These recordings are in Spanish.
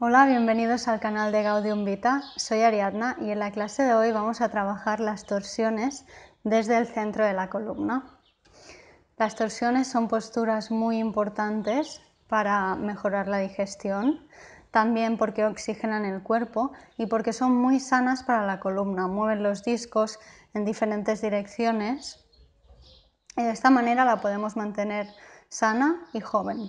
Hola, bienvenidos al canal de Gaudium Vita. Soy Ariadna y en la clase de hoy vamos a trabajar las torsiones desde el centro de la columna. Las torsiones son posturas muy importantes para mejorar la digestión, también porque oxigenan el cuerpo y porque son muy sanas para la columna. Mueven los discos en diferentes direcciones y de esta manera la podemos mantener sana y joven.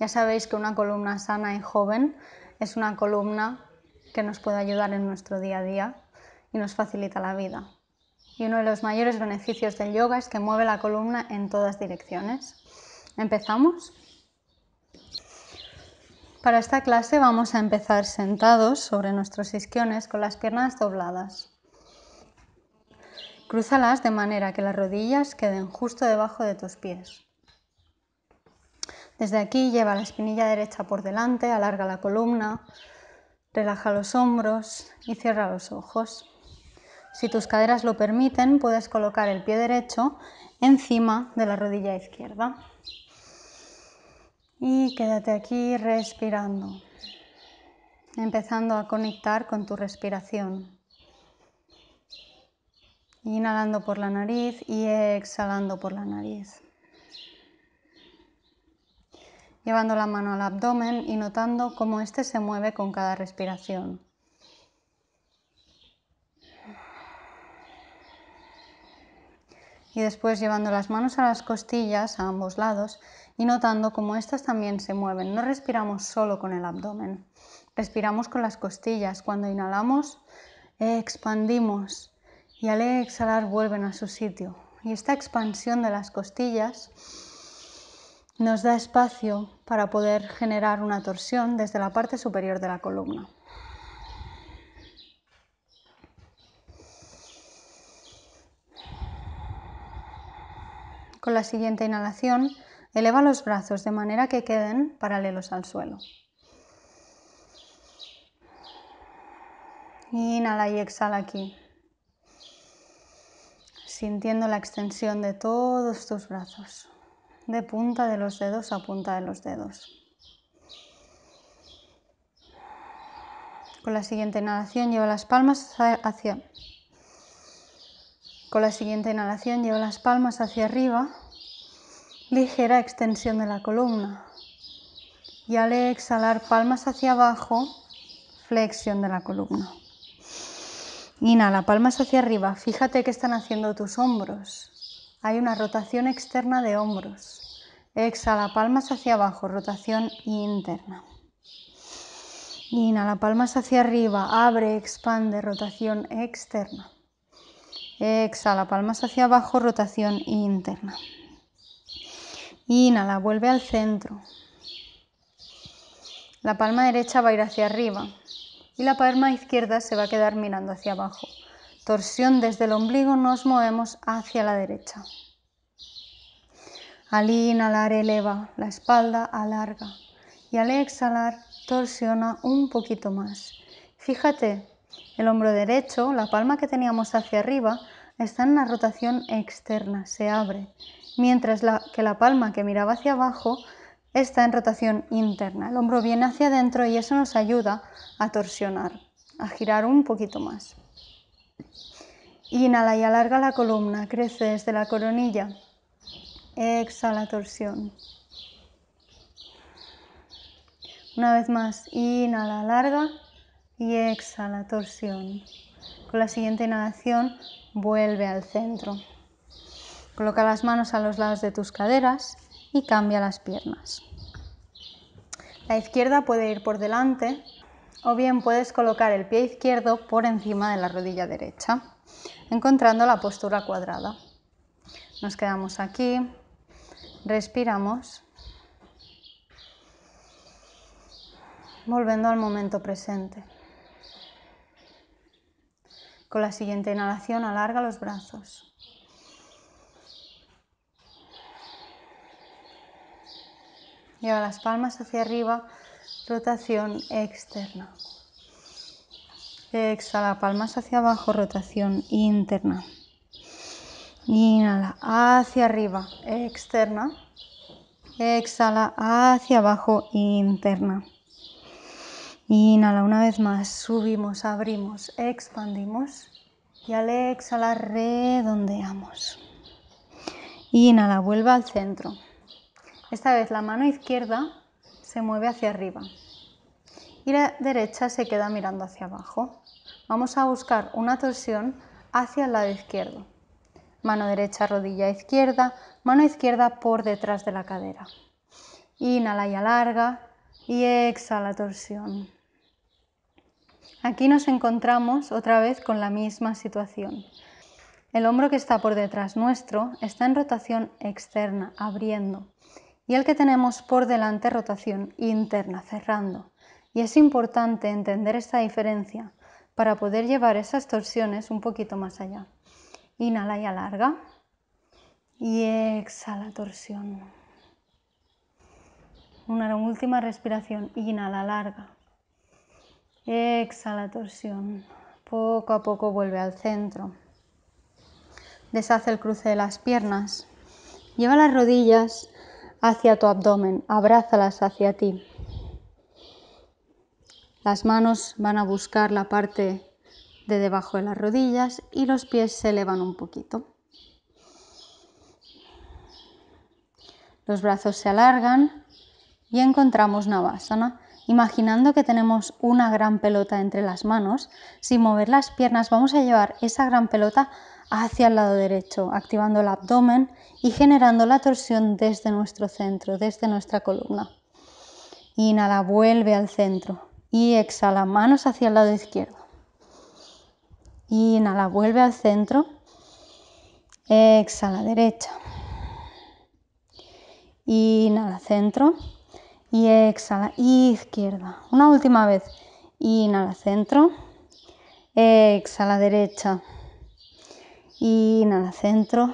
Ya sabéis que una columna sana y joven es una columna que nos puede ayudar en nuestro día a día y nos facilita la vida. Y uno de los mayores beneficios del yoga es que mueve la columna en todas direcciones. ¿Empezamos? Para esta clase vamos a empezar sentados sobre nuestros isquiones con las piernas dobladas. Crúzalas de manera que las rodillas queden justo debajo de tus pies. Desde aquí lleva la espinilla derecha por delante, alarga la columna, relaja los hombros y cierra los ojos. Si tus caderas lo permiten, puedes colocar el pie derecho encima de la rodilla izquierda. Y quédate aquí respirando, empezando a conectar con tu respiración. Inhalando por la nariz y exhalando por la nariz llevando la mano al abdomen y notando cómo éste se mueve con cada respiración. Y después llevando las manos a las costillas, a ambos lados, y notando cómo éstas también se mueven. No respiramos solo con el abdomen, respiramos con las costillas. Cuando inhalamos, expandimos y al exhalar vuelven a su sitio. Y esta expansión de las costillas nos da espacio para poder generar una torsión desde la parte superior de la columna. Con la siguiente inhalación, eleva los brazos de manera que queden paralelos al suelo. Inhala y exhala aquí, sintiendo la extensión de todos tus brazos de punta de los dedos a punta de los dedos. Con la siguiente inhalación lleva las palmas hacia... Con la siguiente inhalación lleva las palmas hacia arriba, ligera extensión de la columna. Y al exhalar palmas hacia abajo, flexión de la columna. Inhala, palmas hacia arriba. Fíjate qué están haciendo tus hombros hay una rotación externa de hombros. Exhala, palmas hacia abajo, rotación interna. Inhala, palmas hacia arriba, abre, expande, rotación externa. Exhala, palmas hacia abajo, rotación interna. Inhala, vuelve al centro. La palma derecha va a ir hacia arriba y la palma izquierda se va a quedar mirando hacia abajo. Torsión desde el ombligo, nos movemos hacia la derecha. Al inhalar eleva la espalda, alarga. Y al exhalar torsiona un poquito más. Fíjate, el hombro derecho, la palma que teníamos hacia arriba, está en la rotación externa, se abre, mientras que la palma que miraba hacia abajo está en rotación interna. El hombro viene hacia adentro y eso nos ayuda a torsionar, a girar un poquito más. Inhala y alarga la columna, crece desde la coronilla. Exhala torsión. Una vez más, inhala, alarga y exhala torsión. Con la siguiente inhalación, vuelve al centro. Coloca las manos a los lados de tus caderas y cambia las piernas. La izquierda puede ir por delante, o bien puedes colocar el pie izquierdo por encima de la rodilla derecha, encontrando la postura cuadrada. Nos quedamos aquí, respiramos, volviendo al momento presente. Con la siguiente inhalación alarga los brazos. Lleva las palmas hacia arriba rotación externa. Exhala, palmas hacia abajo, rotación interna. Inhala, hacia arriba, externa. Exhala, hacia abajo, interna. Inhala una vez más, subimos, abrimos, expandimos. Y al exhalar, redondeamos. Inhala, vuelva al centro. Esta vez la mano izquierda se mueve hacia arriba y la derecha se queda mirando hacia abajo. Vamos a buscar una torsión hacia el lado izquierdo. Mano derecha, rodilla izquierda, mano izquierda por detrás de la cadera. Inhala y alarga y exhala torsión. Aquí nos encontramos otra vez con la misma situación. El hombro que está por detrás nuestro está en rotación externa, abriendo, y el que tenemos por delante rotación interna, cerrando. Y es importante entender esta diferencia para poder llevar esas torsiones un poquito más allá. Inhala y alarga. Y exhala, torsión. Una última respiración. Inhala, larga Exhala, torsión. Poco a poco vuelve al centro. Deshace el cruce de las piernas. Lleva las rodillas hacia tu abdomen, abrázalas hacia ti. Las manos van a buscar la parte de debajo de las rodillas y los pies se elevan un poquito. Los brazos se alargan y encontramos Navasana. Imaginando que tenemos una gran pelota entre las manos, sin mover las piernas vamos a llevar esa gran pelota hacia el lado derecho, activando el abdomen y generando la torsión desde nuestro centro, desde nuestra columna. Inhala, vuelve al centro y exhala, manos hacia el lado izquierdo. Inhala, vuelve al centro. Exhala, derecha. Inhala, centro. Y exhala, izquierda. Una última vez. Inhala, centro. Exhala, derecha. Inhala, centro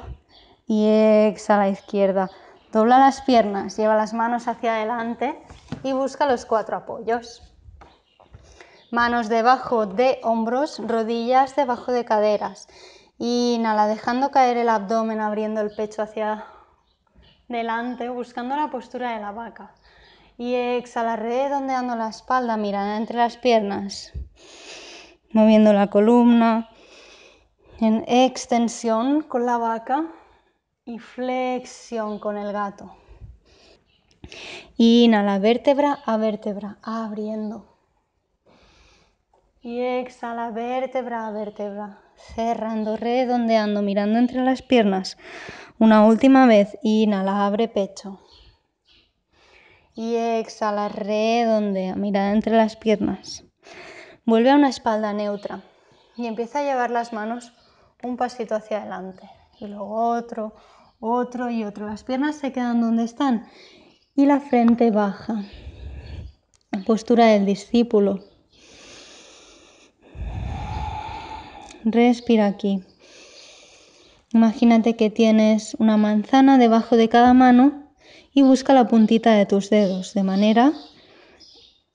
y exhala izquierda. Dobla las piernas, lleva las manos hacia adelante y busca los cuatro apoyos. Manos debajo de hombros, rodillas debajo de caderas. Inhala, dejando caer el abdomen, abriendo el pecho hacia delante, buscando la postura de la vaca. Y exhala, redondeando la espalda, mirada entre las piernas, moviendo la columna, en extensión con la vaca y flexión con el gato. Inhala vértebra a vértebra, abriendo. Y exhala vértebra a vértebra, cerrando, redondeando, mirando entre las piernas. Una última vez, inhala, abre pecho. Y exhala, redondea, mirada entre las piernas. Vuelve a una espalda neutra y empieza a llevar las manos un pasito hacia adelante y luego otro, otro y otro. Las piernas se quedan donde están y la frente baja. postura del discípulo. Respira aquí. Imagínate que tienes una manzana debajo de cada mano y busca la puntita de tus dedos, de manera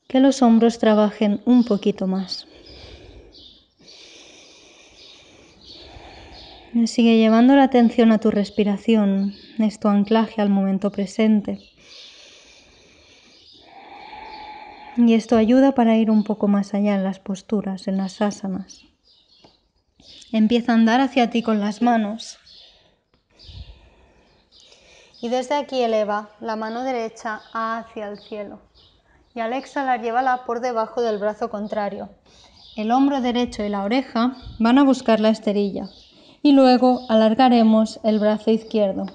que los hombros trabajen un poquito más. Sigue llevando la atención a tu respiración, es tu anclaje al momento presente. Y esto ayuda para ir un poco más allá en las posturas, en las asanas. Empieza a andar hacia ti con las manos. Y desde aquí eleva la mano derecha hacia el cielo. Y al exhalar, llévala por debajo del brazo contrario. El hombro derecho y la oreja van a buscar la esterilla y luego alargaremos el brazo izquierdo,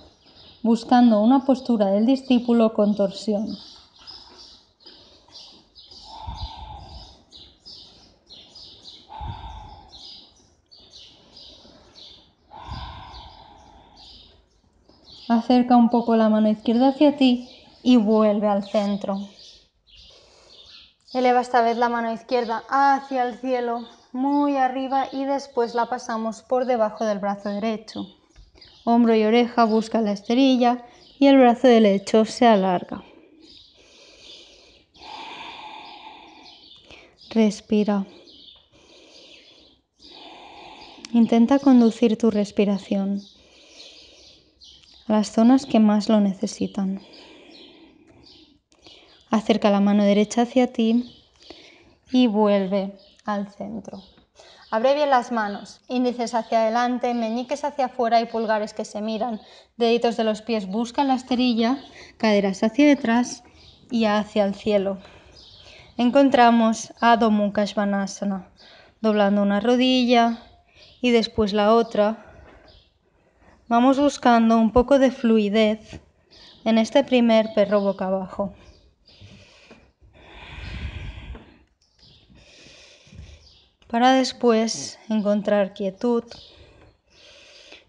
buscando una postura del discípulo con torsión. Acerca un poco la mano izquierda hacia ti y vuelve al centro. Eleva esta vez la mano izquierda hacia el cielo muy arriba y después la pasamos por debajo del brazo derecho. Hombro y oreja busca la esterilla y el brazo derecho se alarga. Respira. Intenta conducir tu respiración a las zonas que más lo necesitan. Acerca la mano derecha hacia ti y vuelve al centro. Abre bien las manos, índices hacia adelante, meñiques hacia afuera y pulgares que se miran. Deditos de los pies buscan la esterilla, caderas hacia detrás y hacia el cielo. Encontramos Adho Mukha Svanasana, doblando una rodilla y después la otra. Vamos buscando un poco de fluidez en este primer perro boca abajo. para después encontrar quietud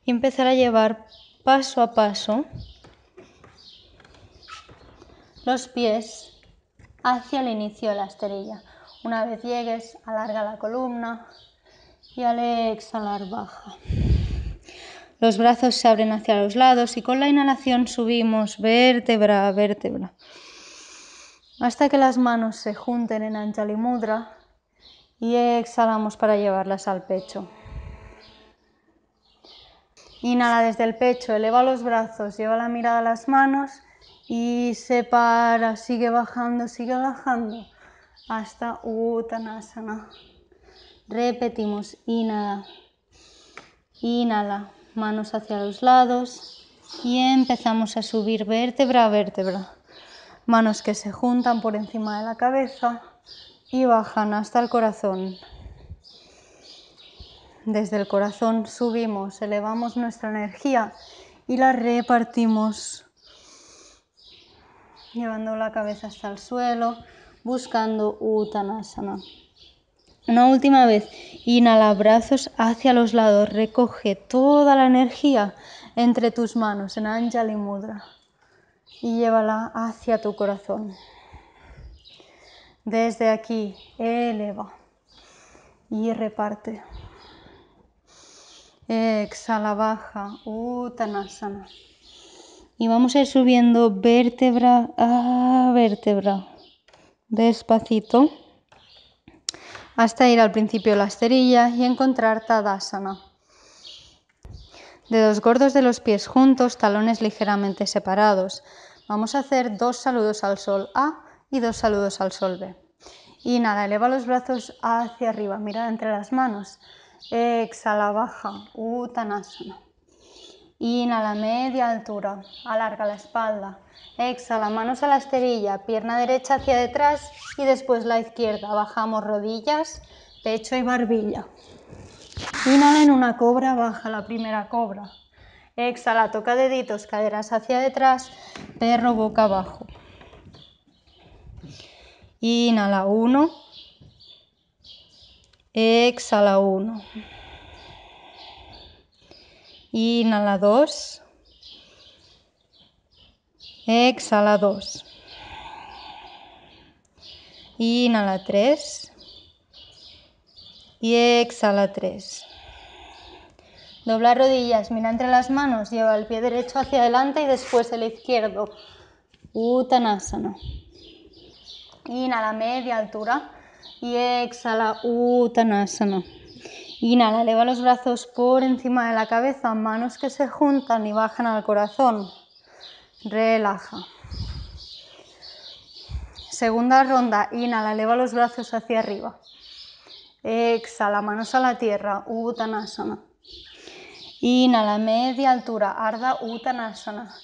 y empezar a llevar paso a paso los pies hacia el inicio de la esterilla. Una vez llegues, alarga la columna y al exhalar baja. Los brazos se abren hacia los lados y con la inhalación subimos vértebra a vértebra hasta que las manos se junten en Anjali Mudra y exhalamos para llevarlas al pecho. Inhala desde el pecho, eleva los brazos, lleva la mirada a las manos y separa, sigue bajando, sigue bajando hasta Uttanasana. Repetimos, inhala, inhala, manos hacia los lados y empezamos a subir vértebra a vértebra. Manos que se juntan por encima de la cabeza y bajan hasta el corazón. Desde el corazón subimos, elevamos nuestra energía y la repartimos, llevando la cabeza hasta el suelo, buscando Uttanasana. Una última vez, inhala brazos hacia los lados, recoge toda la energía entre tus manos en Anjali Mudra y llévala hacia tu corazón. Desde aquí, eleva y reparte. Exhala, baja, Uttanasana. Y vamos a ir subiendo vértebra a vértebra, despacito, hasta ir al principio de la esterilla y encontrar Tadasana. dos gordos de los pies juntos, talones ligeramente separados. Vamos a hacer dos saludos al sol. A y dos saludos al sol. Y nada, eleva los brazos hacia arriba, mira entre las manos. Exhala, baja, utanasana. Inhala, media altura, alarga la espalda. Exhala, manos a la esterilla, pierna derecha hacia detrás y después la izquierda. Bajamos rodillas, pecho y barbilla. Inhala en una cobra, baja la primera cobra. Exhala, toca deditos, caderas hacia detrás, perro boca abajo. Inhala 1. Exhala 1. Inhala 2. Exhala 2. Inhala 3. Y exhala 3. Dobla rodillas, mira entre las manos, lleva el pie derecho hacia adelante y después el izquierdo. Uttanasana. Inhala media altura y exhala Uttanasana. Inhala, eleva los brazos por encima de la cabeza, manos que se juntan y bajan al corazón. Relaja. Segunda ronda, inhala, eleva los brazos hacia arriba. Exhala, manos a la tierra, Uttanasana. Inhala, media altura, arda, Uttanasana.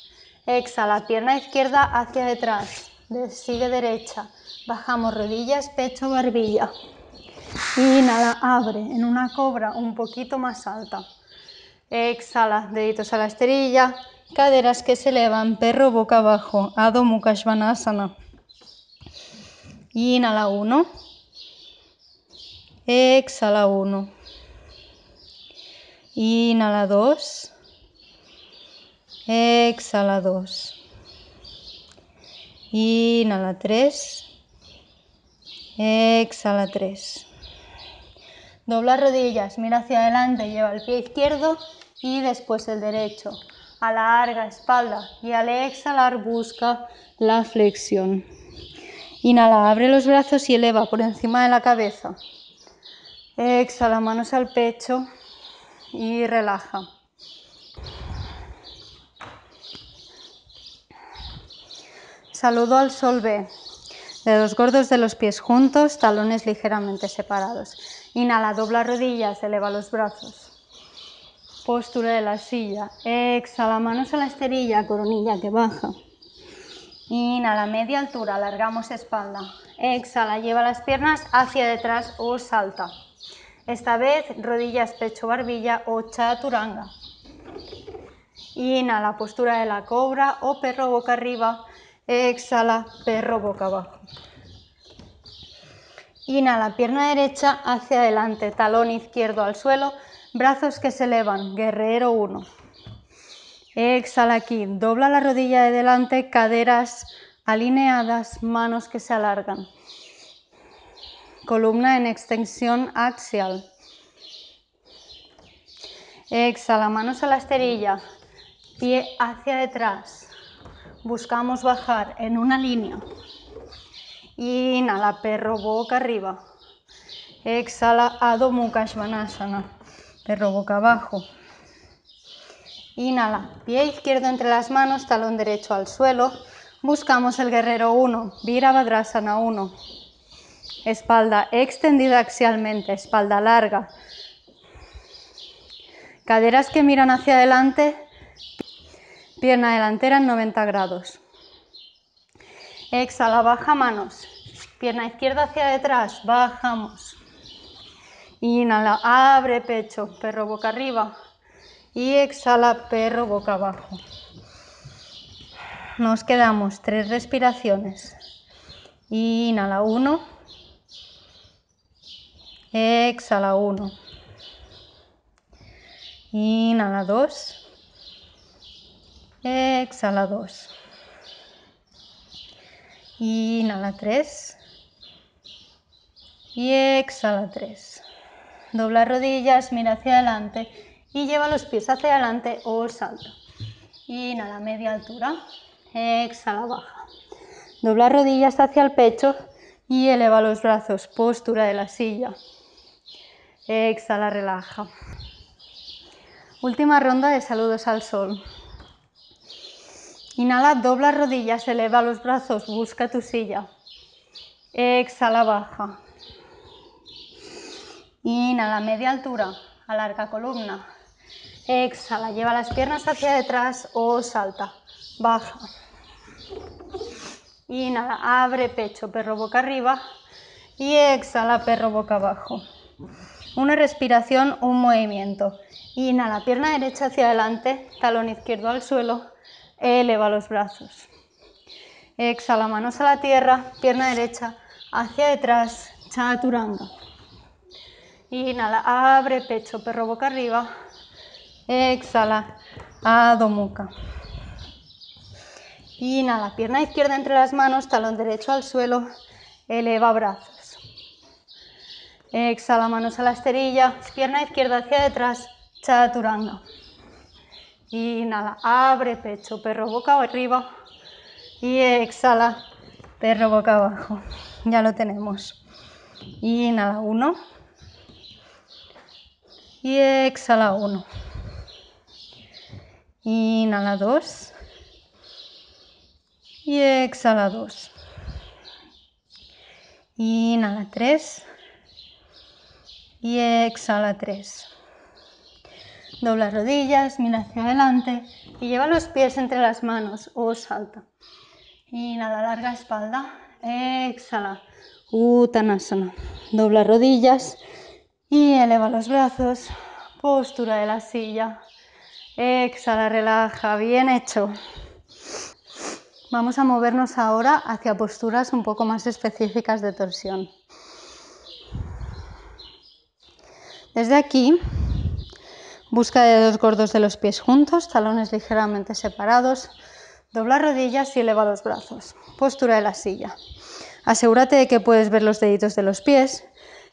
Exhala, pierna izquierda hacia detrás, sigue derecha Bajamos rodillas, pecho, barbilla. Inhala, abre en una cobra un poquito más alta. Exhala, deditos a la esterilla, caderas que se elevan, perro boca abajo, Adho Mukha Svanasana. Inhala uno. Exhala uno. Inhala dos. Exhala dos. Inhala tres. Exhala tres Dobla rodillas, mira hacia adelante, lleva el pie izquierdo y después el derecho. Alarga espalda y al exhalar busca la flexión. Inhala, abre los brazos y eleva por encima de la cabeza. Exhala, manos al pecho y relaja. Saludo al sol B los gordos de los pies juntos, talones ligeramente separados. Inhala, dobla rodillas, eleva los brazos. Postura de la silla. Exhala, manos a la esterilla, coronilla que baja. Inhala, media altura, alargamos espalda. Exhala, lleva las piernas hacia detrás o salta. Esta vez rodillas, pecho, barbilla o chaturanga. Inhala, postura de la cobra o perro boca arriba. Exhala, perro boca abajo. Inhala, pierna derecha hacia adelante, talón izquierdo al suelo, brazos que se elevan, guerrero 1. Exhala aquí, dobla la rodilla de delante, caderas alineadas, manos que se alargan. Columna en extensión axial. Exhala, manos a la esterilla, pie hacia detrás buscamos bajar en una línea. Inhala, perro boca arriba. Exhala, Adho Mukha Svanasana. Perro boca abajo. Inhala, pie izquierdo entre las manos, talón derecho al suelo. Buscamos el guerrero 1, Virabhadrasana 1. Espalda extendida axialmente, espalda larga. Caderas que miran hacia adelante, pierna delantera en 90 grados. Exhala, baja manos, pierna izquierda hacia detrás, bajamos. Inhala, abre pecho, perro boca arriba. Y exhala, perro boca abajo. Nos quedamos tres respiraciones. Inhala uno. Exhala uno. Inhala dos. Exhala 2. Inhala tres Y exhala 3. Dobla rodillas, mira hacia adelante y lleva los pies hacia adelante o salto. Inhala media altura. Exhala baja. Dobla rodillas hacia el pecho y eleva los brazos. Postura de la silla. Exhala, relaja. Última ronda de saludos al sol. Inhala, dobla rodillas, eleva los brazos, busca tu silla. Exhala, baja. Inhala, media altura, alarga columna. Exhala, lleva las piernas hacia detrás o salta. Baja. Inhala, abre pecho, perro boca arriba. Y exhala, perro boca abajo. Una respiración, un movimiento. Inhala, pierna derecha hacia adelante, talón izquierdo al suelo eleva los brazos. Exhala, manos a la tierra, pierna derecha hacia detrás, chaturanga. Inhala, abre pecho, perro boca arriba. Exhala, Adho Inhala, pierna izquierda entre las manos, talón derecho al suelo, eleva brazos. Exhala, manos a la esterilla, pierna izquierda hacia detrás, chaturanga. Inhala, abre pecho, perro boca arriba. Y exhala, perro boca abajo. Ya lo tenemos. Inhala, uno. Y exhala, uno. Inhala, dos. Y exhala, dos. Inhala, tres. Y exhala, tres. Dobla rodillas, mira hacia adelante y lleva los pies entre las manos o oh, salta. Y nada, larga espalda. Exhala. Uttanasana. Dobla rodillas y eleva los brazos. Postura de la silla. Exhala, relaja. Bien hecho. Vamos a movernos ahora hacia posturas un poco más específicas de torsión. Desde aquí Busca dedos gordos de los pies juntos, talones ligeramente separados. Dobla rodillas y eleva los brazos. Postura de la silla. Asegúrate de que puedes ver los deditos de los pies.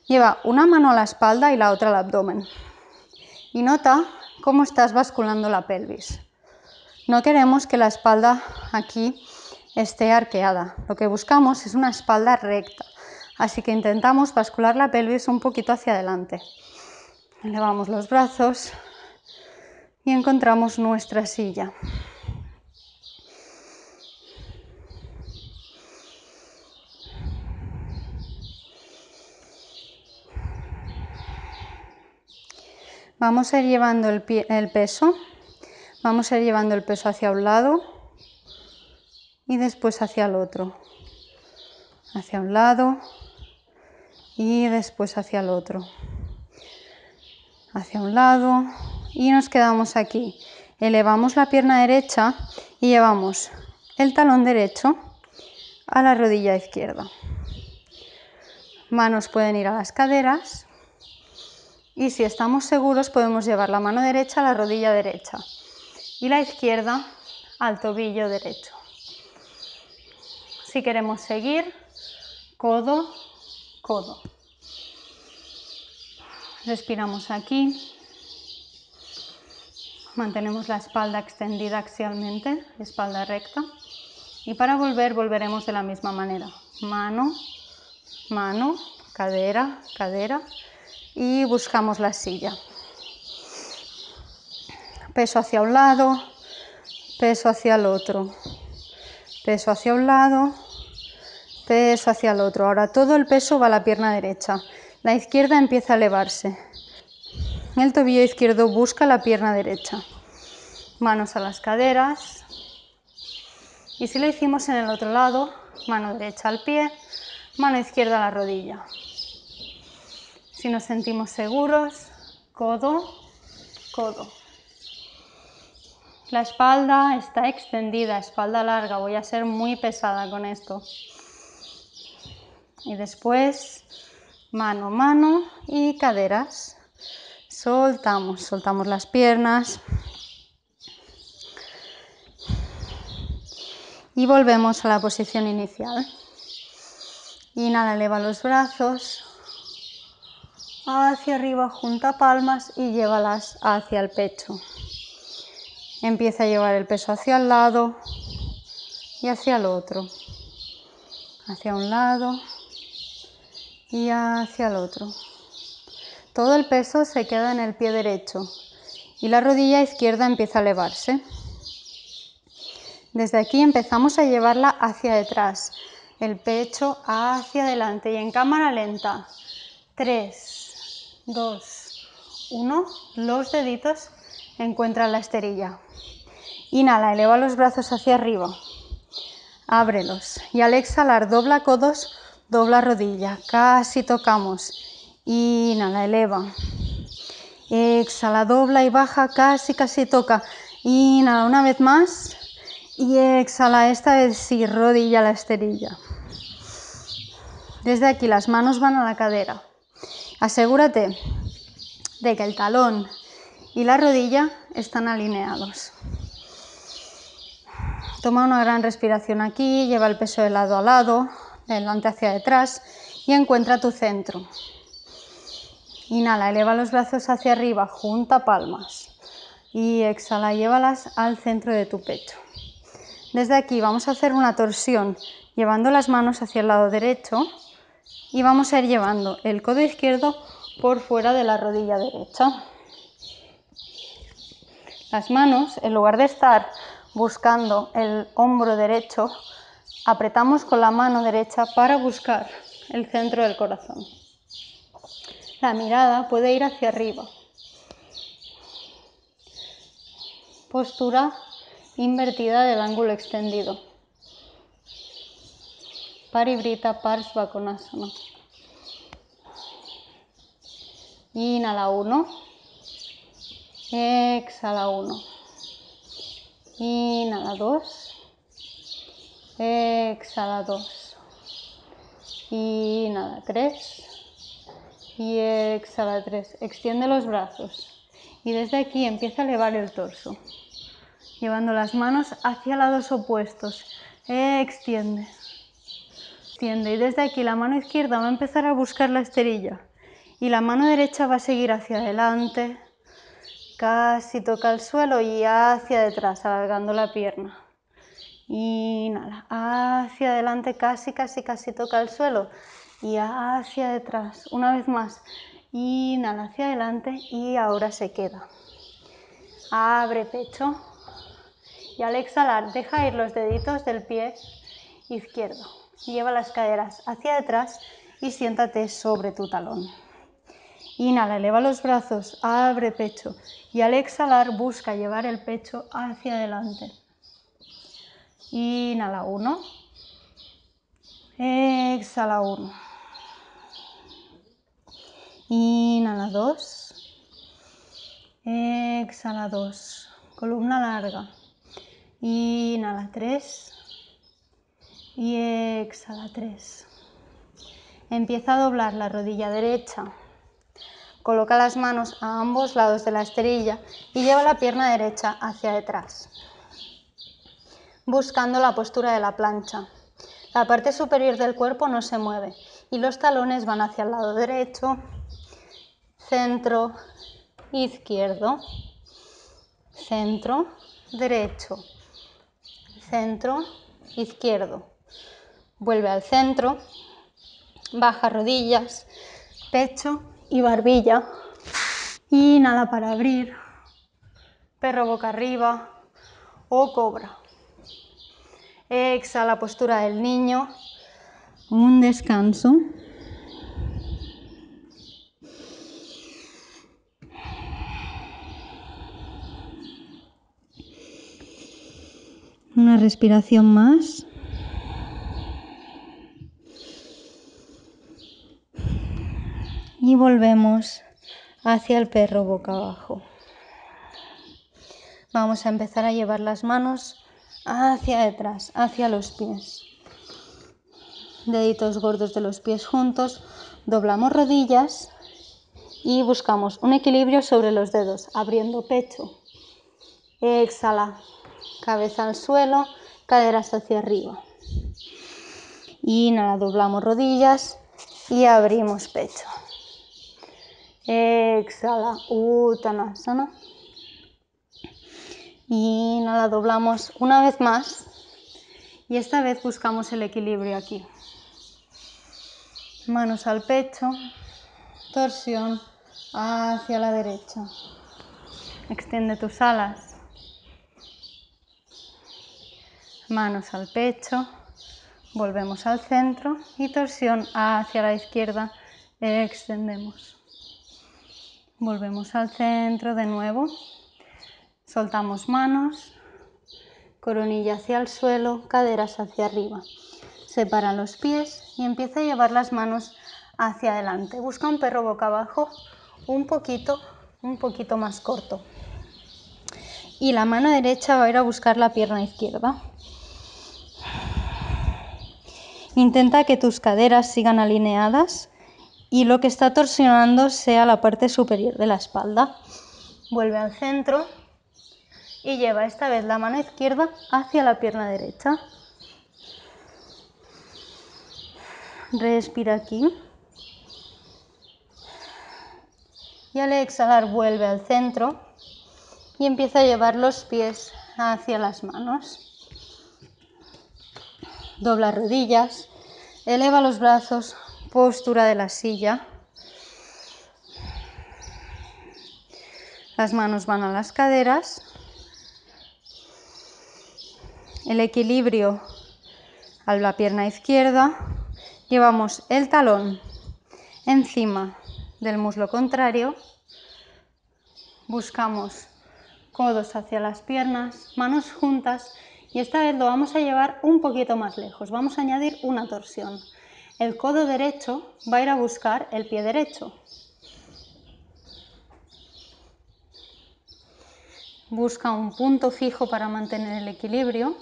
Lleva una mano a la espalda y la otra al abdomen. Y nota cómo estás basculando la pelvis. No queremos que la espalda aquí esté arqueada. Lo que buscamos es una espalda recta. Así que intentamos bascular la pelvis un poquito hacia adelante. Elevamos los brazos, y encontramos nuestra silla. Vamos a ir llevando el, peso, vamos a ir llevando el peso hacia un lado y después hacia el otro, hacia un lado y después hacia el otro, hacia un lado y nos quedamos aquí. Elevamos la pierna derecha y llevamos el talón derecho a la rodilla izquierda. Manos pueden ir a las caderas y si estamos seguros podemos llevar la mano derecha a la rodilla derecha y la izquierda al tobillo derecho. Si queremos seguir, codo, codo. Respiramos aquí mantenemos la espalda extendida axialmente, espalda recta. Y para volver, volveremos de la misma manera. Mano, mano, cadera, cadera. Y buscamos la silla. Peso hacia un lado, peso hacia el otro. Peso hacia un lado, peso hacia el otro. Ahora todo el peso va a la pierna derecha. La izquierda empieza a elevarse el tobillo izquierdo busca la pierna derecha. Manos a las caderas. Y si lo hicimos en el otro lado, mano derecha al pie, mano izquierda a la rodilla. Si nos sentimos seguros, codo, codo. La espalda está extendida, espalda larga. Voy a ser muy pesada con esto. Y después mano, mano y caderas soltamos, soltamos las piernas y volvemos a la posición inicial. Inhala, eleva los brazos hacia arriba, junta palmas y llévalas hacia el pecho. Empieza a llevar el peso hacia el lado y hacia el otro. Hacia un lado y hacia el otro. Todo el peso se queda en el pie derecho y la rodilla izquierda empieza a elevarse. Desde aquí empezamos a llevarla hacia detrás, el pecho hacia adelante y en cámara lenta. 3, 2, 1, los deditos encuentran la esterilla. Inhala, eleva los brazos hacia arriba. Ábrelos y al exhalar dobla codos, dobla rodilla. Casi tocamos. Inhala, eleva. Exhala, dobla y baja, casi, casi toca. Inhala una vez más y exhala, esta vez sí, rodilla la esterilla. Desde aquí las manos van a la cadera. Asegúrate de que el talón y la rodilla están alineados. Toma una gran respiración aquí, lleva el peso de lado a lado, delante hacia detrás y encuentra tu centro. Inhala, eleva los brazos hacia arriba, junta palmas. Y exhala, llévalas al centro de tu pecho. Desde aquí vamos a hacer una torsión llevando las manos hacia el lado derecho y vamos a ir llevando el codo izquierdo por fuera de la rodilla derecha. Las manos, en lugar de estar buscando el hombro derecho, apretamos con la mano derecha para buscar el centro del corazón la mirada puede ir hacia arriba. Postura invertida del ángulo extendido. Paribrita con Konasana. Inhala 1. Exhala 1. Inhala 2. Exhala 2. Inhala 3 y exhala tres Extiende los brazos y desde aquí empieza a elevar el torso, llevando las manos hacia lados opuestos. Extiende. Extiende y desde aquí la mano izquierda va a empezar a buscar la esterilla y la mano derecha va a seguir hacia adelante, casi toca el suelo y hacia detrás, alargando la pierna. Inhala, hacia adelante, casi, casi, casi toca el suelo y hacia detrás. Una vez más, inhala hacia adelante y ahora se queda. Abre pecho y al exhalar deja ir los deditos del pie izquierdo. Lleva las caderas hacia detrás y siéntate sobre tu talón. Inhala, eleva los brazos, abre pecho y al exhalar busca llevar el pecho hacia adelante. Inhala uno, exhala uno. Inhala dos. Exhala dos. Columna larga. Inhala tres. Y exhala tres. Empieza a doblar la rodilla derecha. Coloca las manos a ambos lados de la esterilla y lleva la pierna derecha hacia detrás, buscando la postura de la plancha. La parte superior del cuerpo no se mueve y los talones van hacia el lado derecho, centro izquierdo, centro derecho, centro izquierdo. Vuelve al centro, baja rodillas, pecho y barbilla. Y nada para abrir, perro boca arriba o cobra. Exhala postura del niño, un descanso. Una respiración más. Y volvemos hacia el perro boca abajo. Vamos a empezar a llevar las manos hacia detrás, hacia los pies. Deditos gordos de los pies juntos, doblamos rodillas y buscamos un equilibrio sobre los dedos, abriendo pecho. Exhala cabeza al suelo, caderas hacia arriba. Inhala, doblamos rodillas y abrimos pecho. Exhala, Uttanasana. nada, doblamos una vez más y esta vez buscamos el equilibrio aquí. Manos al pecho, torsión hacia la derecha. Extiende tus alas. manos al pecho, volvemos al centro y torsión hacia la izquierda, extendemos. Volvemos al centro de nuevo, soltamos manos, coronilla hacia el suelo, caderas hacia arriba. Separa los pies y empieza a llevar las manos hacia adelante. Busca un perro boca abajo, un poquito, un poquito más corto. Y la mano derecha va a ir a buscar la pierna izquierda. Intenta que tus caderas sigan alineadas y lo que está torsionando sea la parte superior de la espalda. Vuelve al centro y lleva esta vez la mano izquierda hacia la pierna derecha. Respira aquí. Y al exhalar vuelve al centro y empieza a llevar los pies hacia las manos dobla rodillas, eleva los brazos, postura de la silla. Las manos van a las caderas. El equilibrio a la pierna izquierda. Llevamos el talón encima del muslo contrario. Buscamos codos hacia las piernas, manos juntas y esta vez lo vamos a llevar un poquito más lejos, vamos a añadir una torsión. El codo derecho va a ir a buscar el pie derecho. Busca un punto fijo para mantener el equilibrio.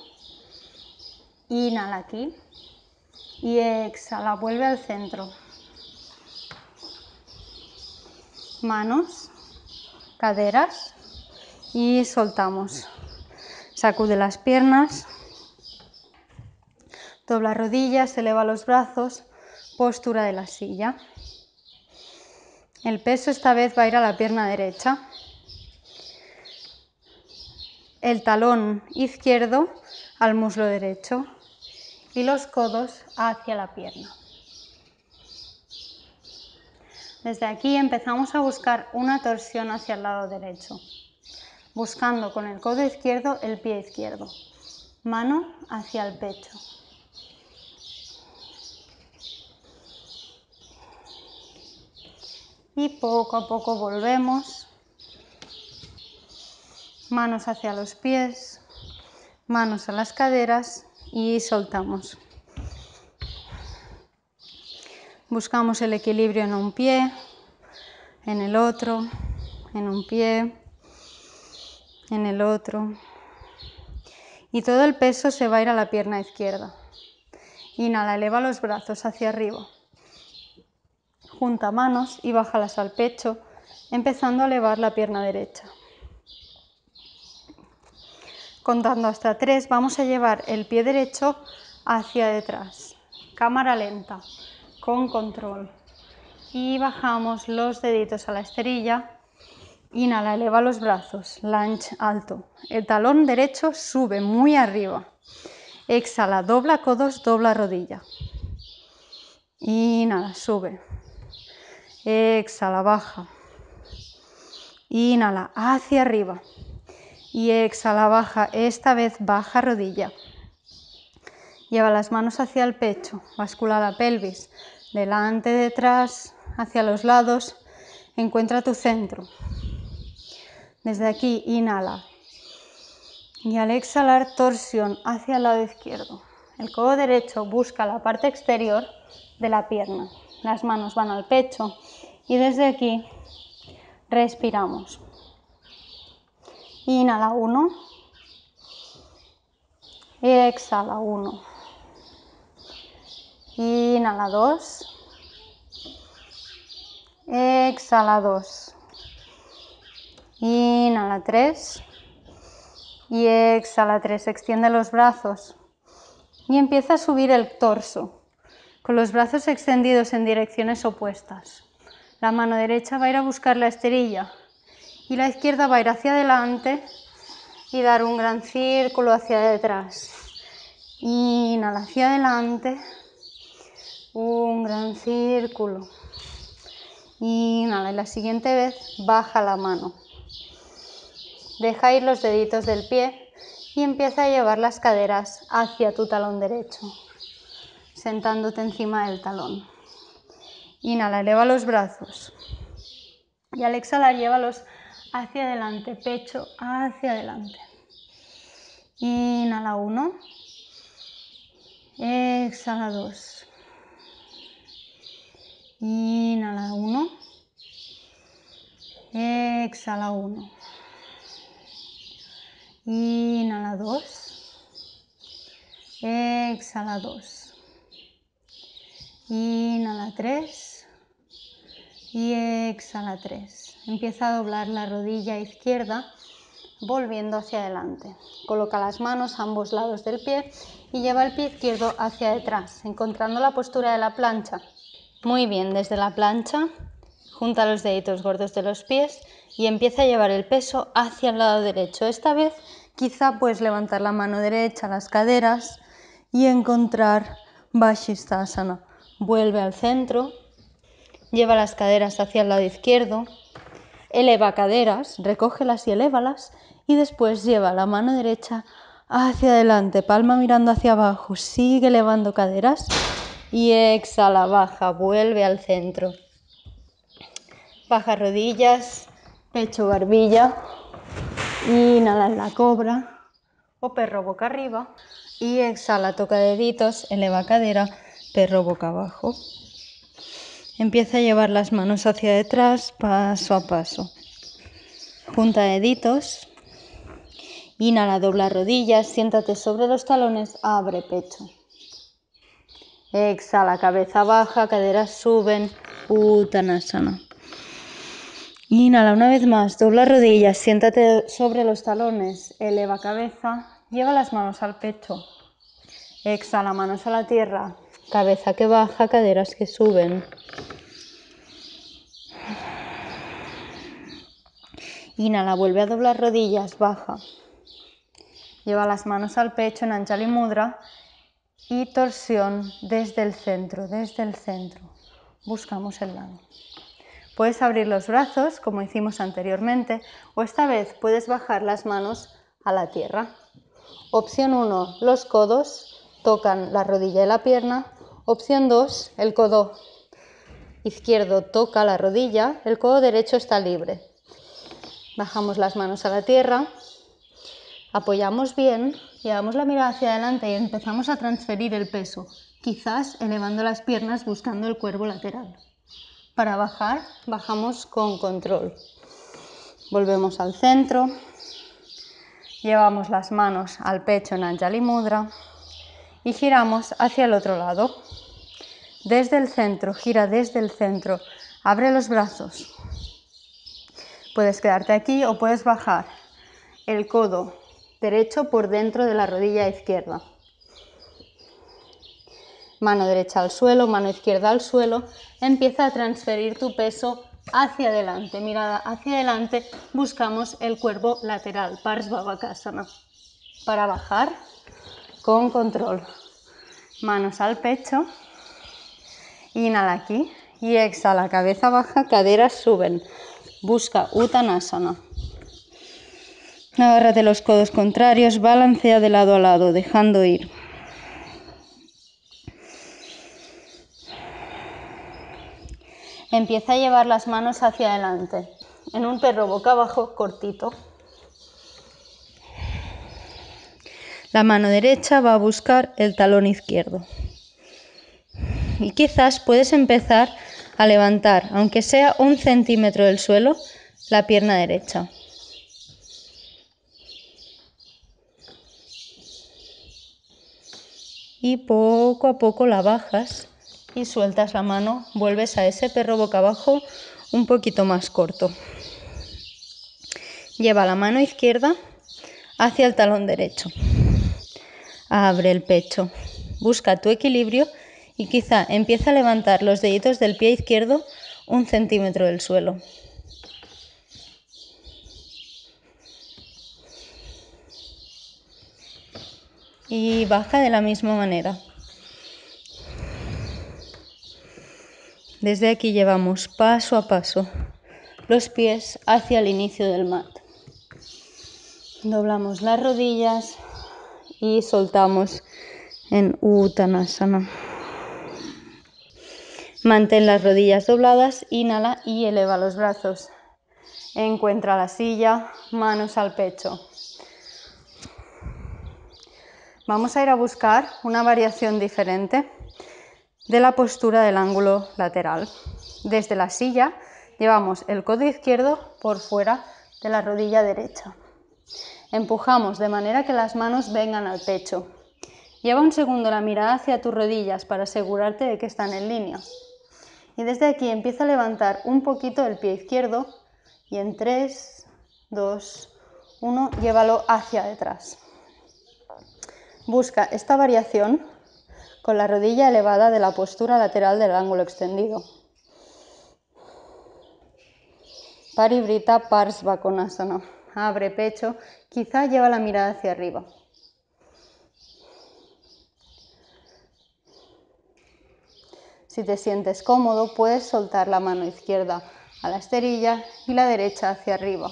Inhala aquí y exhala, vuelve al centro. Manos, caderas y soltamos. Sacude las piernas, dobla rodillas, eleva los brazos, postura de la silla. El peso esta vez va a ir a la pierna derecha. El talón izquierdo al muslo derecho y los codos hacia la pierna. Desde aquí empezamos a buscar una torsión hacia el lado derecho buscando con el codo izquierdo el pie izquierdo. Mano hacia el pecho. Y poco a poco volvemos. Manos hacia los pies, manos a las caderas y soltamos. Buscamos el equilibrio en un pie, en el otro, en un pie, en el otro. Y todo el peso se va a ir a la pierna izquierda. Inhala, eleva los brazos hacia arriba. Junta manos y bájalas al pecho, empezando a elevar la pierna derecha. Contando hasta tres, vamos a llevar el pie derecho hacia detrás. Cámara lenta, con control. Y bajamos los deditos a la esterilla Inhala, eleva los brazos, lunge alto. El talón derecho sube muy arriba. Exhala, dobla codos, dobla rodilla. Inhala, sube. Exhala, baja. Inhala, hacia arriba. Y exhala, baja. Esta vez baja rodilla. Lleva las manos hacia el pecho, bascula la pelvis, delante, detrás, hacia los lados. Encuentra tu centro. Desde aquí, inhala. Y al exhalar, torsión hacia el lado izquierdo. El codo derecho busca la parte exterior de la pierna. Las manos van al pecho y desde aquí respiramos. Inhala uno, Exhala uno, Inhala dos, Exhala dos. Inhala 3 y exhala 3. Extiende los brazos y empieza a subir el torso con los brazos extendidos en direcciones opuestas. La mano derecha va a ir a buscar la esterilla y la izquierda va a ir hacia adelante y dar un gran círculo hacia detrás. Inhala hacia adelante, un gran círculo. Inhala y la siguiente vez baja la mano. Deja ir los deditos del pie y empieza a llevar las caderas hacia tu talón derecho, sentándote encima del talón. Inhala, eleva los brazos. Y al exhalar, llévalos hacia adelante, pecho hacia adelante. Inhala uno Exhala dos Inhala uno Exhala 1. Inhala 2. Exhala 2. Inhala 3. Y exhala 3. Empieza a doblar la rodilla izquierda volviendo hacia adelante. Coloca las manos a ambos lados del pie y lleva el pie izquierdo hacia detrás, encontrando la postura de la plancha. Muy bien, desde la plancha Junta los deditos gordos de los pies y empieza a llevar el peso hacia el lado derecho. Esta vez quizá puedes levantar la mano derecha, las caderas y encontrar Vashisthasana. Vuelve al centro, lleva las caderas hacia el lado izquierdo, eleva caderas, recógelas y elévalas y después lleva la mano derecha hacia adelante, palma mirando hacia abajo, sigue elevando caderas y exhala, baja, vuelve al centro baja rodillas, pecho barbilla, inhala en la cobra o perro boca arriba y exhala, toca deditos, eleva cadera, perro boca abajo. Empieza a llevar las manos hacia detrás paso a paso. Junta deditos. Inhala, dobla rodillas, siéntate sobre los talones, abre pecho. Exhala, cabeza baja, caderas suben, utanasana inhala una vez más, dobla rodillas, siéntate sobre los talones, eleva cabeza, lleva las manos al pecho. Exhala, manos a la tierra, cabeza que baja, caderas que suben. Inhala, vuelve a doblar rodillas, baja. Lleva las manos al pecho en Anjali Mudra y torsión desde el centro, desde el centro. Buscamos el lado. Puedes abrir los brazos, como hicimos anteriormente, o esta vez puedes bajar las manos a la tierra. Opción 1, los codos tocan la rodilla y la pierna. Opción 2, el codo izquierdo toca la rodilla, el codo derecho está libre. Bajamos las manos a la tierra, apoyamos bien, llevamos la mirada hacia adelante y empezamos a transferir el peso, quizás elevando las piernas buscando el cuervo lateral. Para bajar, bajamos con control. Volvemos al centro. Llevamos las manos al pecho en Anjali Mudra y giramos hacia el otro lado. Desde el centro, gira desde el centro. Abre los brazos. Puedes quedarte aquí o puedes bajar el codo derecho por dentro de la rodilla izquierda mano derecha al suelo, mano izquierda al suelo, empieza a transferir tu peso hacia adelante, mirada hacia adelante, buscamos el cuervo lateral, Parsvavakasana, para bajar con control. Manos al pecho, inhala aquí y exhala, cabeza baja, caderas suben. Busca Uttanasana. Agárrate los codos contrarios, balancea de lado a lado, dejando ir. Empieza a llevar las manos hacia adelante, en un perro boca abajo cortito. La mano derecha va a buscar el talón izquierdo. Y quizás puedes empezar a levantar, aunque sea un centímetro del suelo, la pierna derecha. Y poco a poco la bajas y sueltas la mano, vuelves a ese perro boca abajo un poquito más corto. Lleva la mano izquierda hacia el talón derecho. Abre el pecho. Busca tu equilibrio y quizá empieza a levantar los deditos del pie izquierdo un centímetro del suelo. Y baja de la misma manera. Desde aquí llevamos paso a paso los pies hacia el inicio del mat. Doblamos las rodillas y soltamos en Uttanasana. Mantén las rodillas dobladas, inhala y eleva los brazos. Encuentra la silla, manos al pecho. Vamos a ir a buscar una variación diferente de la postura del ángulo lateral. Desde la silla llevamos el codo izquierdo por fuera de la rodilla derecha. Empujamos de manera que las manos vengan al pecho. Lleva un segundo la mirada hacia tus rodillas para asegurarte de que están en línea. Y desde aquí empieza a levantar un poquito el pie izquierdo y en 3, 2, 1 llévalo hacia detrás. Busca esta variación con la rodilla elevada de la postura lateral del ángulo extendido. Paribrita Parsvakonasana. Abre pecho, quizá lleva la mirada hacia arriba. Si te sientes cómodo, puedes soltar la mano izquierda a la esterilla y la derecha hacia arriba.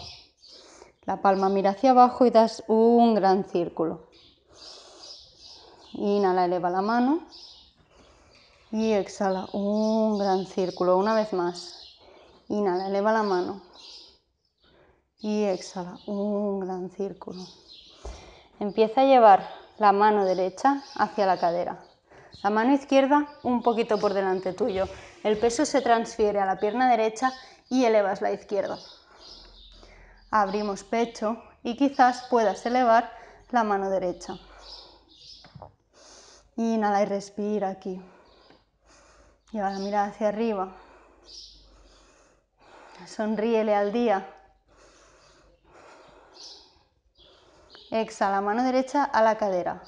La palma mira hacia abajo y das un gran círculo. Inhala, eleva la mano. Y exhala un gran círculo. Una vez más. Inhala, eleva la mano. Y exhala un gran círculo. Empieza a llevar la mano derecha hacia la cadera. La mano izquierda un poquito por delante tuyo. El peso se transfiere a la pierna derecha y elevas la izquierda. Abrimos pecho y quizás puedas elevar la mano derecha. Inhala y respira aquí. Lleva la mirada hacia arriba. Sonríele al día. Exhala, mano derecha a la cadera.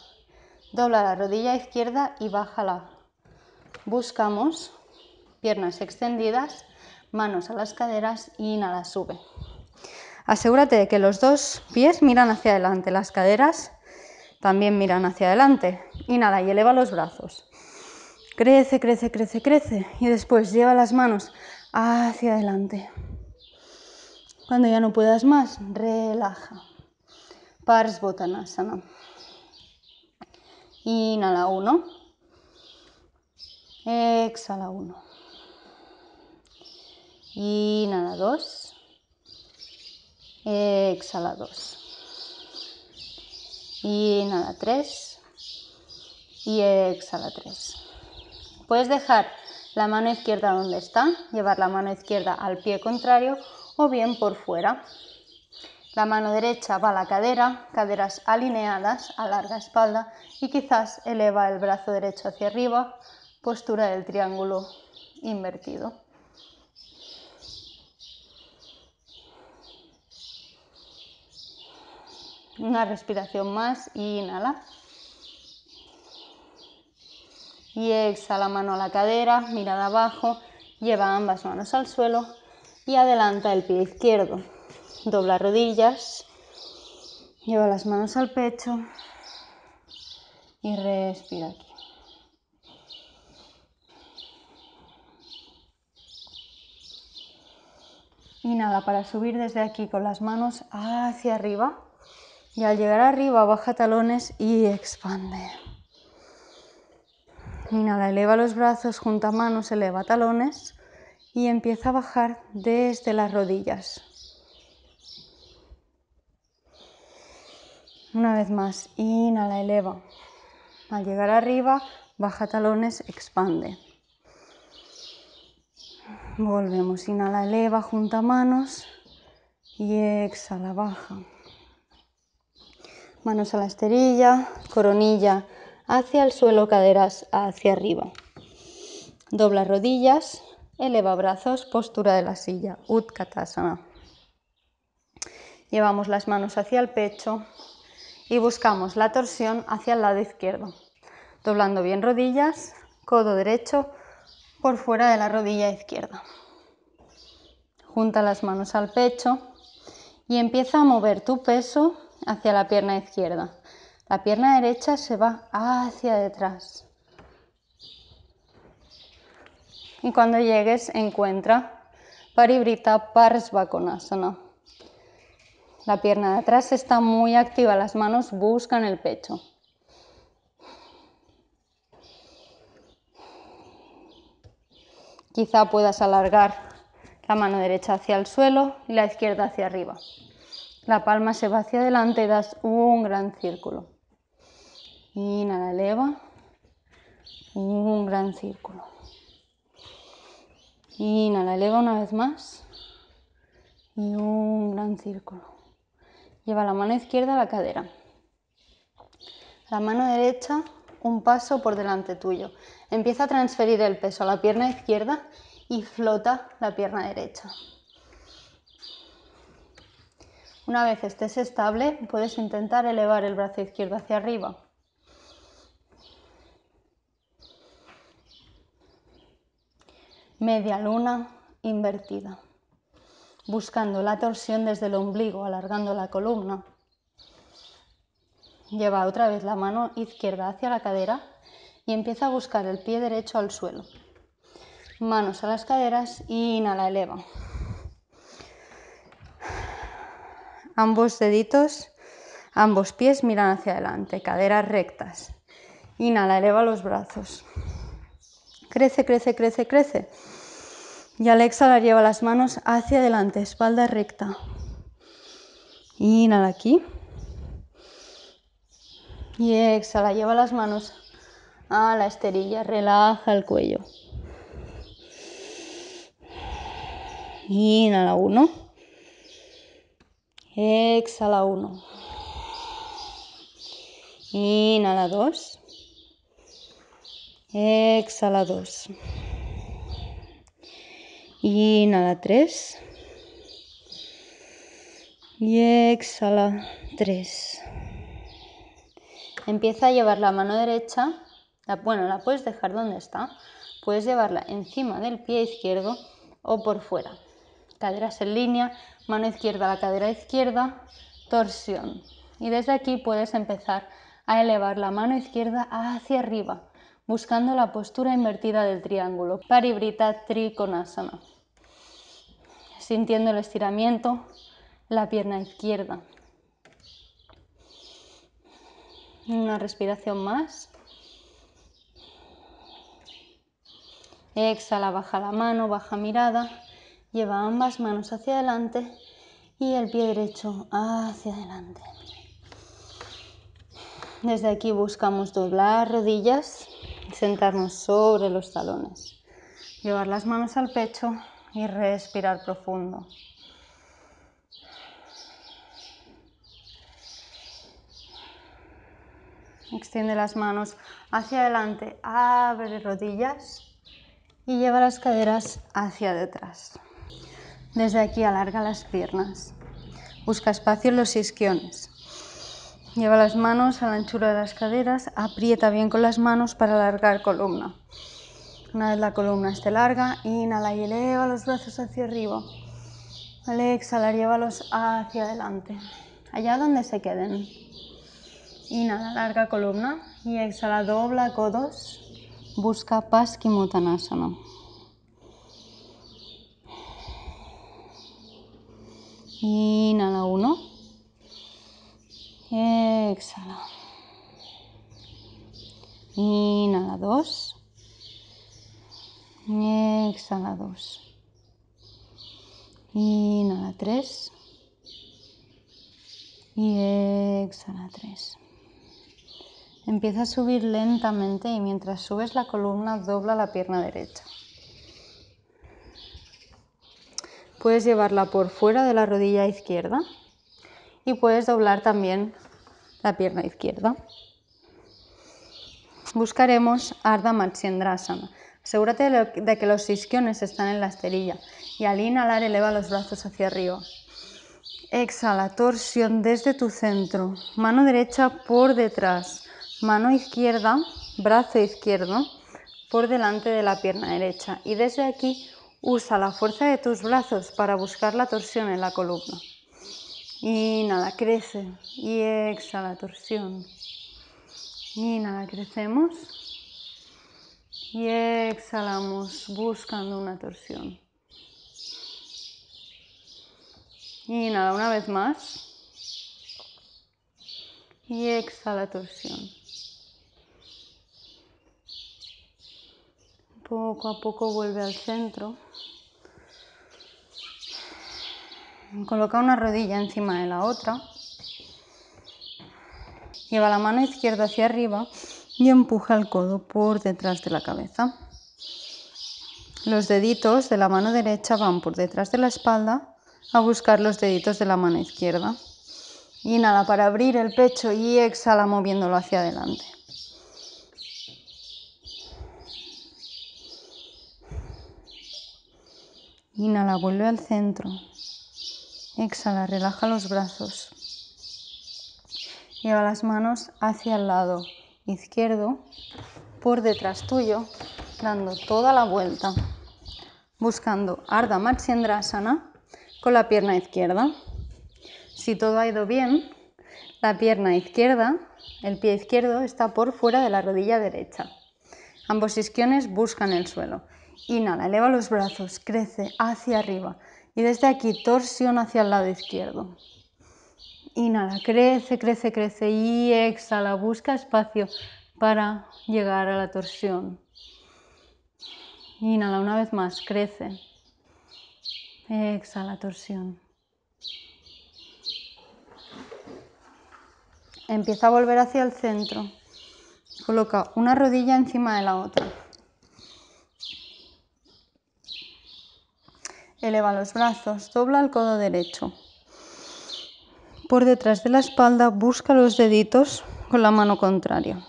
Dobla la rodilla izquierda y bájala. Buscamos piernas extendidas, manos a las caderas y inhala, sube. Asegúrate de que los dos pies miran hacia adelante, las caderas también miran hacia adelante. Y nada, y eleva los brazos. Crece, crece, crece, crece. Y después lleva las manos hacia adelante. Cuando ya no puedas más, relaja. Pars Inhala uno. Exhala uno. Inhala dos. Exhala dos. Inhala 3 y exhala 3. Puedes dejar la mano izquierda donde está, llevar la mano izquierda al pie contrario o bien por fuera. La mano derecha va a la cadera, caderas alineadas, alarga espalda y quizás eleva el brazo derecho hacia arriba, postura del triángulo invertido. Una respiración más inhala. Y exhala mano a la cadera, mirada abajo, lleva ambas manos al suelo y adelanta el pie izquierdo. Dobla rodillas, lleva las manos al pecho y respira aquí. Inhala para subir desde aquí con las manos hacia arriba y al llegar arriba baja talones y expande. Inhala, eleva los brazos, junta manos, eleva talones y empieza a bajar desde las rodillas. Una vez más, inhala, eleva. Al llegar arriba, baja talones, expande. Volvemos, inhala, eleva, junta manos y exhala, baja manos a la esterilla, coronilla hacia el suelo, caderas hacia arriba. Dobla rodillas, eleva brazos, postura de la silla, Utkatasana. Llevamos las manos hacia el pecho y buscamos la torsión hacia el lado izquierdo, doblando bien rodillas, codo derecho por fuera de la rodilla izquierda. Junta las manos al pecho y empieza a mover tu peso hacia la pierna izquierda. La pierna derecha se va hacia detrás. Y cuando llegues encuentra paribrita parsvakonasana. La pierna de atrás está muy activa, las manos buscan el pecho. Quizá puedas alargar la mano derecha hacia el suelo y la izquierda hacia arriba. La palma se va hacia adelante y das un gran círculo. Inhala, eleva. Un gran círculo. Inhala, eleva una vez más. Y un gran círculo. Lleva la mano izquierda a la cadera. La mano derecha un paso por delante tuyo. Empieza a transferir el peso a la pierna izquierda y flota la pierna derecha. Una vez estés estable, puedes intentar elevar el brazo izquierdo hacia arriba. Media luna invertida, buscando la torsión desde el ombligo, alargando la columna. Lleva otra vez la mano izquierda hacia la cadera y empieza a buscar el pie derecho al suelo. Manos a las caderas y inhala, eleva. Ambos deditos, ambos pies miran hacia adelante, caderas rectas. Inhala, eleva los brazos. Crece, crece, crece, crece. Y al exhalar lleva las manos hacia adelante, espalda recta. Inhala aquí. Y exhala, lleva las manos a la esterilla, relaja el cuello. Inhala uno. Exhala 1. Inhala 2. Exhala 2. Inhala 3. Y exhala 3. Empieza a llevar la mano derecha, la, bueno, la puedes dejar donde está, puedes llevarla encima del pie izquierdo o por fuera caderas en línea, mano izquierda a la cadera izquierda, torsión. Y desde aquí puedes empezar a elevar la mano izquierda hacia arriba, buscando la postura invertida del triángulo, paribrita trikonasana. Sintiendo el estiramiento, la pierna izquierda. Una respiración más. Exhala, baja la mano, baja mirada. Lleva ambas manos hacia adelante y el pie derecho hacia adelante. Desde aquí buscamos doblar rodillas, y sentarnos sobre los talones. Llevar las manos al pecho y respirar profundo. Extiende las manos hacia adelante, abre rodillas y lleva las caderas hacia detrás. Desde aquí alarga las piernas. Busca espacio en los isquiones. Lleva las manos a la anchura de las caderas, aprieta bien con las manos para alargar columna. Una vez la columna esté larga, inhala y eleva los brazos hacia arriba. Al exhalar, llévalos hacia adelante, allá donde se queden. Inhala, larga columna y exhala, dobla codos. Busca Paschimottanasana. Inhala uno. Exhala. Inhala dos. Exhala dos. Inhala tres. Y exhala tres. Empieza a subir lentamente y mientras subes la columna dobla la pierna derecha. Puedes llevarla por fuera de la rodilla izquierda y puedes doblar también la pierna izquierda. Buscaremos Ardha Matsyendrasana. Asegúrate de que los isquiones están en la esterilla y al inhalar eleva los brazos hacia arriba. Exhala, torsión desde tu centro, mano derecha por detrás, mano izquierda, brazo izquierdo por delante de la pierna derecha y desde aquí Usa la fuerza de tus brazos para buscar la torsión en la columna. Inhala, crece y exhala, torsión. Inhala, crecemos y exhalamos buscando una torsión. Inhala una vez más y exhala torsión. Poco a poco vuelve al centro. Coloca una rodilla encima de la otra. Lleva la mano izquierda hacia arriba y empuja el codo por detrás de la cabeza. Los deditos de la mano derecha van por detrás de la espalda a buscar los deditos de la mano izquierda. Inhala para abrir el pecho y exhala moviéndolo hacia adelante. Inhala, vuelve al centro. Exhala, relaja los brazos. Lleva las manos hacia el lado izquierdo, por detrás tuyo, dando toda la vuelta, buscando Ardha Matsyendrasana con la pierna izquierda. Si todo ha ido bien, la pierna izquierda, el pie izquierdo está por fuera de la rodilla derecha. Ambos isquiones buscan el suelo. Inhala, eleva los brazos, crece hacia arriba. Y desde aquí, torsión hacia el lado izquierdo. Inhala, crece, crece, crece. Y exhala, busca espacio para llegar a la torsión. Inhala una vez más, crece. Exhala, torsión. Empieza a volver hacia el centro. Coloca una rodilla encima de la otra. Eleva los brazos, dobla el codo derecho. Por detrás de la espalda busca los deditos con la mano contraria.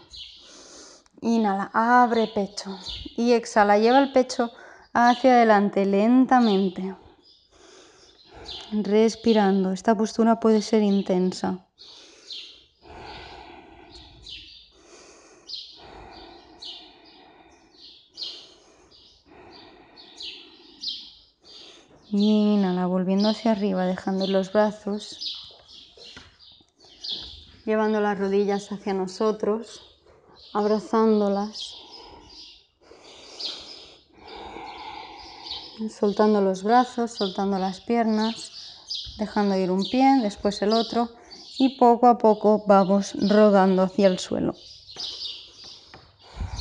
Inhala, abre pecho y exhala, lleva el pecho hacia adelante lentamente. Respirando, esta postura puede ser intensa. inhala, volviendo hacia arriba, dejando los brazos, llevando las rodillas hacia nosotros, abrazándolas, soltando los brazos, soltando las piernas, dejando ir un pie, después el otro y poco a poco vamos rodando hacia el suelo.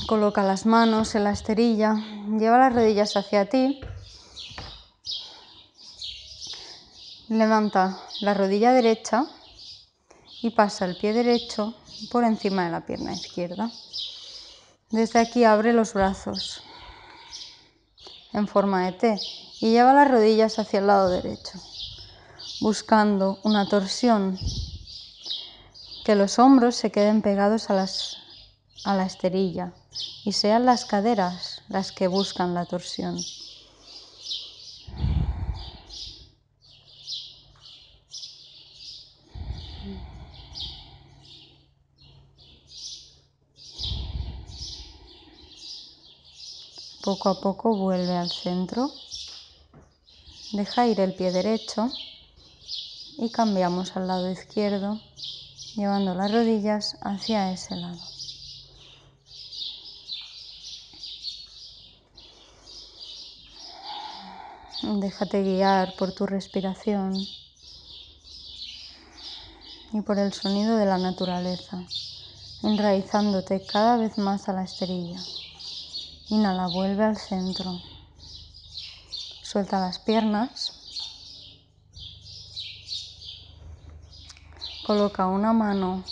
Coloca las manos en la esterilla, lleva las rodillas hacia ti Levanta la rodilla derecha y pasa el pie derecho por encima de la pierna izquierda. Desde aquí abre los brazos en forma de T y lleva las rodillas hacia el lado derecho, buscando una torsión, que los hombros se queden pegados a, a la esterilla y sean las caderas las que buscan la torsión. Poco a poco vuelve al centro. Deja ir el pie derecho y cambiamos al lado izquierdo, llevando las rodillas hacia ese lado. Déjate guiar por tu respiración y por el sonido de la naturaleza, enraizándote cada vez más a la esterilla. Inhala, vuelve al centro. Suelta las piernas. Coloca una mano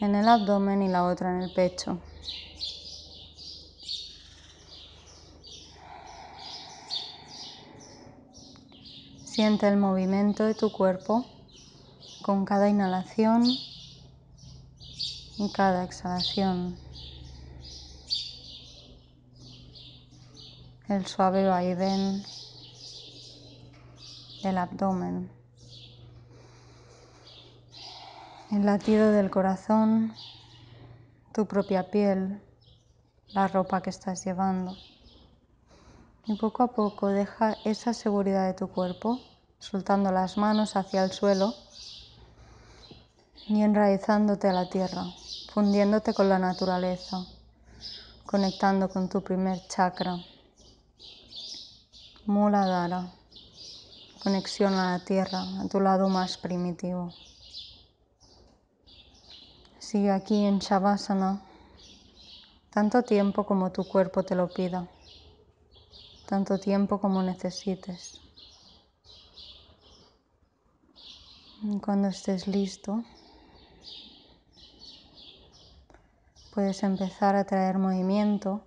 en el abdomen y la otra en el pecho. Siente el movimiento de tu cuerpo con cada inhalación y cada exhalación. el suave vaivén del abdomen, el latido del corazón, tu propia piel, la ropa que estás llevando. Y poco a poco deja esa seguridad de tu cuerpo, soltando las manos hacia el suelo y enraizándote a la tierra, fundiéndote con la naturaleza, conectando con tu primer chakra. Dara, conexión a la tierra, a tu lado más primitivo. Sigue aquí en Shavasana tanto tiempo como tu cuerpo te lo pida, tanto tiempo como necesites. Cuando estés listo, puedes empezar a traer movimiento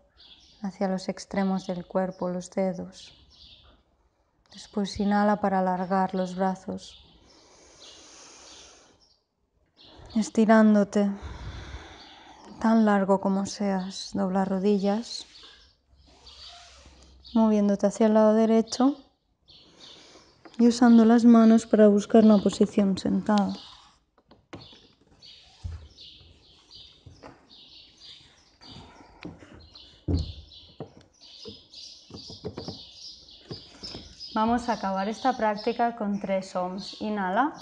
hacia los extremos del cuerpo, los dedos, Después inhala para alargar los brazos, estirándote tan largo como seas, dobla rodillas, moviéndote hacia el lado derecho y usando las manos para buscar una posición sentada. Vamos a acabar esta práctica con tres ohms. Inhala.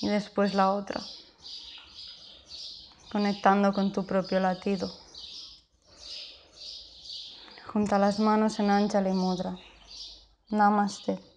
y después la otra, conectando con tu propio latido. Junta las manos en Anjali Mudra. Namaste.